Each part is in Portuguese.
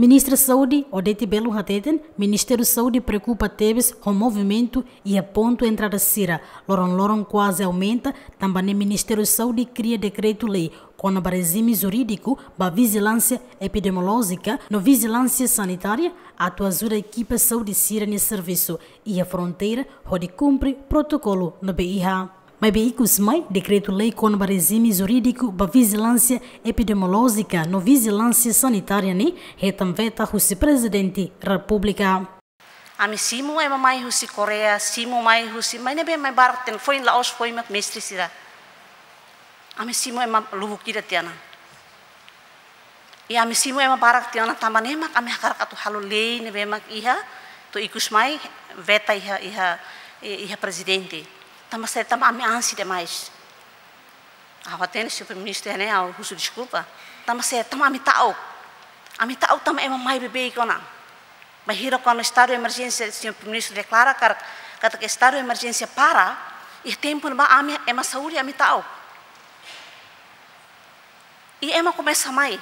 Ministra da Saúde, Odete Belo Hateten, Ministério da Saúde preocupa Tebes com movimento e entrar é a entrada Cira. Loron Loron quase aumenta, também o Ministério da Saúde cria decreto-lei com o regime jurídico da vigilância epidemiológica, no vigilância sanitária, atuação a equipa saúde Cira nesse serviço e a fronteira onde cumpre protocolo no BIH. Maibeikus mai, decreto-lei conba regime jurídico ba vigilância epidemiológica no vigilância sanitária ni, he também tá husi presidente república. Ami simu ema mai husi Korea, simu mai husi, mai nebe mai barten, foi Laos, foi mat mestre sida. Ami simu ema lubuk tidak tiana. Ia ami simu ema barak tiana tamane mak ami hakarak atu halu lei nebe mak iha, tu ikus mai veta iha iha iha presidente. Tama se tama me ansi demais. A hotel primeiro minister ne né, au husu desculpa. Tama se tama me tau. A me tau tama ema mai bebe kona. Mas hira quando estado de emergência, o senhor primeiro-ministro declara que que estado de emergência para e tempo não a minha é uma saúde a minha tal. E é uma começa mais.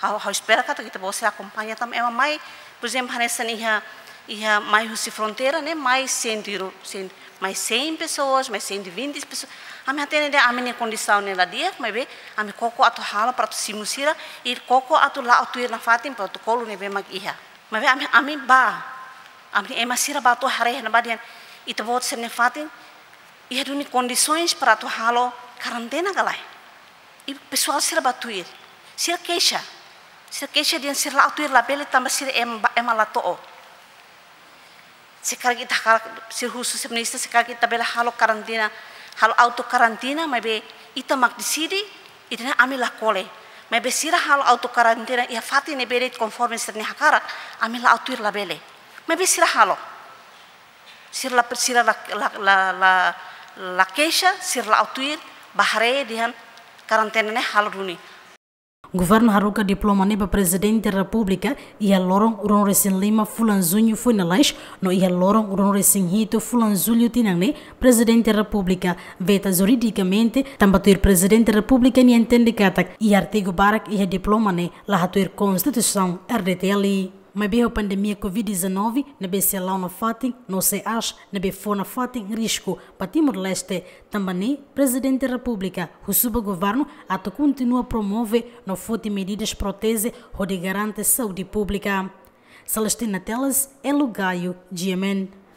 Hau hau espera que tu que você acompanha também é uma mais, por exemplo, nessa linha ia mais fronteira, né? mais 100, 100, mais 100 pessoas, mais 120 pessoas. A minha tenda, né? a minha condição nela né? dia, mas bem, é a minha coco atu hala para tu simusira e coco atu lá tu ir na fatim para tu colo nebe né? mag iha. Mas bem, a minha, a minha ba, a minha emasira ba tu haré na badian, e tu vou ser fatim, e a duni condições para tu halo quarentena galai. E pessoal sira batuir, sira queixa, sira queixa de sira atu ir lá pele também sira em em alato. Sekarang kita se khusus minister sekarang kita bela halo karantina, halo auto karantina, mabe itu mak di sini, ita na kole. Mabe sira halo auto karantina, ia fati nih bele konforme serni hakara, lah auto ir bele. Mabe sira halo. sirah la sira la la la la, la kesha, auto ir karantina nih halo runi. Governo haruka diploma neba Presidente da República e a Loron Ronrecin Lima Fulanzunho Funalais, no e a Loron Ronrecin Hito Fulanzulho tinangne Presidente da República, veta juridicamente, tambatur Presidente da República e entende katak, e artigo barak e a diploma ne, lahatuir Constituição RDTLI. Mas a pandemia Covid-19, na BC lá na Fatin, no CH, na BFO na Fatin, risco para Timor-Leste. Também, Presidente da República, o subgoverno ato continua a promover no forte medidas protege onde garante saúde pública. Celestina Telas é Lugaio, GMN.